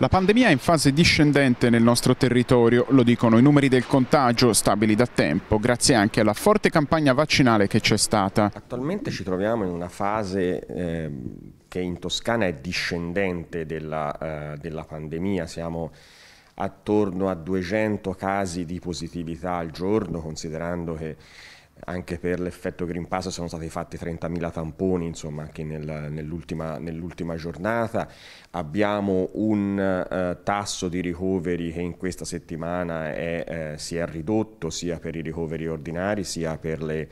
La pandemia è in fase discendente nel nostro territorio, lo dicono i numeri del contagio stabili da tempo, grazie anche alla forte campagna vaccinale che c'è stata. Attualmente ci troviamo in una fase eh, che in Toscana è discendente della, eh, della pandemia, siamo attorno a 200 casi di positività al giorno, considerando che anche per l'effetto Green Pass sono stati fatti 30.000 tamponi insomma, anche nel, nell'ultima, nell'ultima, giornata abbiamo un eh, tasso di ricoveri che in questa settimana è, eh, si è ridotto sia per i ricoveri ordinari sia per le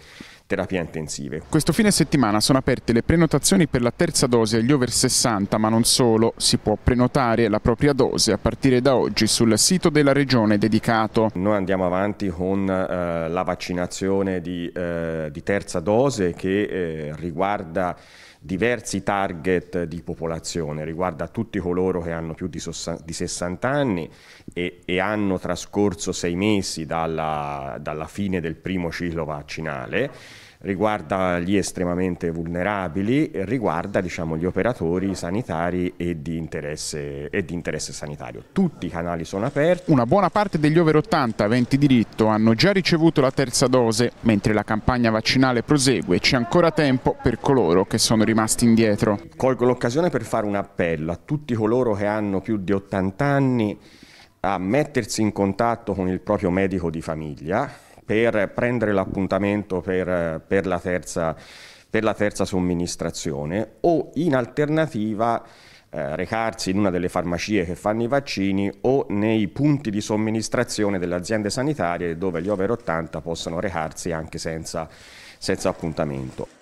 terapie intensive. Questo fine settimana sono aperte le prenotazioni per la terza dose agli over 60 ma non solo, si può prenotare la propria dose a partire da oggi sul sito della regione dedicato. Noi andiamo avanti con eh, la vaccinazione di di, eh, di terza dose che eh, riguarda diversi target di popolazione, riguarda tutti coloro che hanno più di, di 60 anni e, e, hanno trascorso sei mesi dalla, dalla fine del primo ciclo vaccinale riguarda gli estremamente vulnerabili, riguarda diciamo, gli operatori sanitari e di, e di, interesse, sanitario. Tutti i canali sono aperti. Una buona parte degli over 80 aventi diritto hanno già ricevuto la terza dose, mentre la campagna vaccinale prosegue e c'è ancora tempo per coloro che sono rimasti indietro. Colgo l'occasione per fare un appello a tutti coloro che hanno più di 80 anni a mettersi in contatto con il proprio medico di famiglia per prendere l'appuntamento per, per, la terza, per, la terza somministrazione o in alternativa eh, recarsi in una delle farmacie che fanno i vaccini o nei punti di somministrazione delle aziende sanitarie dove gli over 80 possono recarsi anche senza, senza appuntamento.